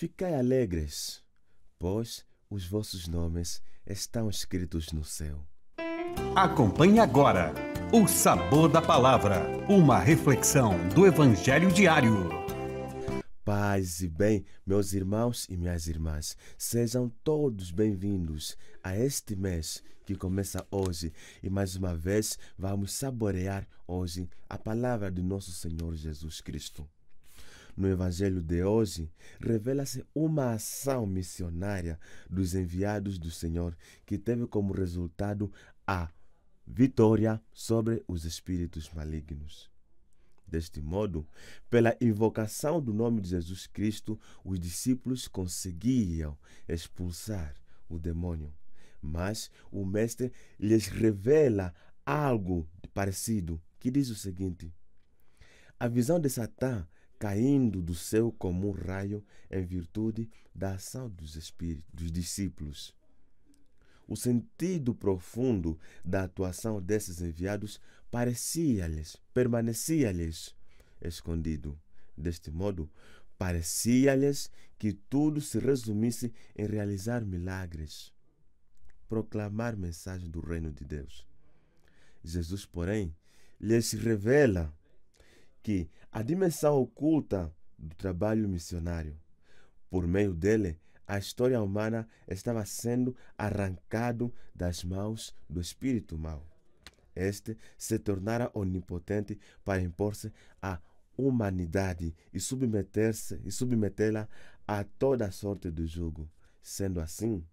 Ficai alegres, pois os vossos nomes estão escritos no céu. Acompanhe agora o sabor da palavra, uma reflexão do Evangelho diário. Paz e bem, meus irmãos e minhas irmãs, sejam todos bem-vindos a este mês que começa hoje e mais uma vez vamos saborear hoje a palavra do nosso Senhor Jesus Cristo no Evangelho de hoje, revela-se uma ação missionária dos enviados do Senhor que teve como resultado a vitória sobre os espíritos malignos. Deste modo, pela invocação do nome de Jesus Cristo, os discípulos conseguiam expulsar o demônio. Mas o Mestre lhes revela algo parecido, que diz o seguinte: A visão de Satã caindo do céu como um raio em virtude da ação dos espíritos, dos discípulos. O sentido profundo da atuação desses enviados parecia-lhes, permanecia-lhes escondido. Deste modo, parecia-lhes que tudo se resumisse em realizar milagres, proclamar mensagem do reino de Deus. Jesus, porém, lhes revela que a dimensão oculta do trabalho missionário. Por meio dele, a história humana estava sendo arrancado das mãos do espírito mau. Este se tornara onipotente para impor-se à humanidade e submeter-se e submetê-la a toda sorte de jugo. Sendo assim,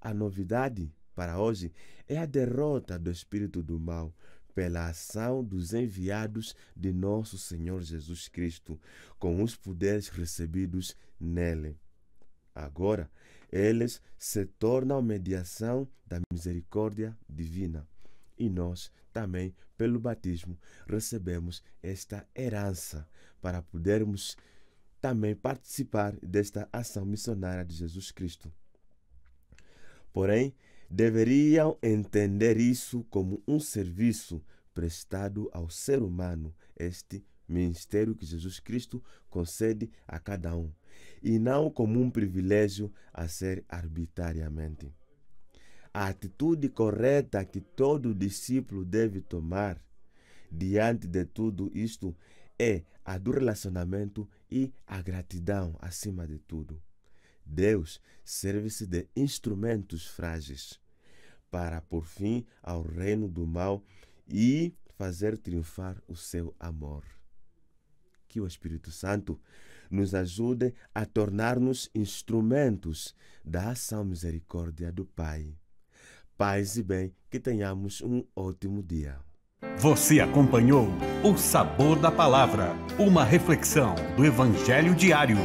a novidade para hoje é a derrota do espírito do mal, pela ação dos enviados de nosso Senhor Jesus Cristo, com os poderes recebidos nele. Agora, eles se tornam mediação da misericórdia divina. E nós também, pelo batismo, recebemos esta herança para podermos também participar desta ação missionária de Jesus Cristo. Porém, deveriam entender isso como um serviço prestado ao ser humano, este ministério que Jesus Cristo concede a cada um, e não como um privilégio a ser arbitrariamente. A atitude correta que todo discípulo deve tomar diante de tudo isto é a do relacionamento e a gratidão acima de tudo. Deus serve-se de instrumentos frágeis para por fim ao reino do mal e fazer triunfar o seu amor. Que o Espírito Santo nos ajude a tornar-nos instrumentos da ação misericórdia do Pai. Paz e bem, que tenhamos um ótimo dia. Você acompanhou O Sabor da Palavra, uma reflexão do Evangelho diário.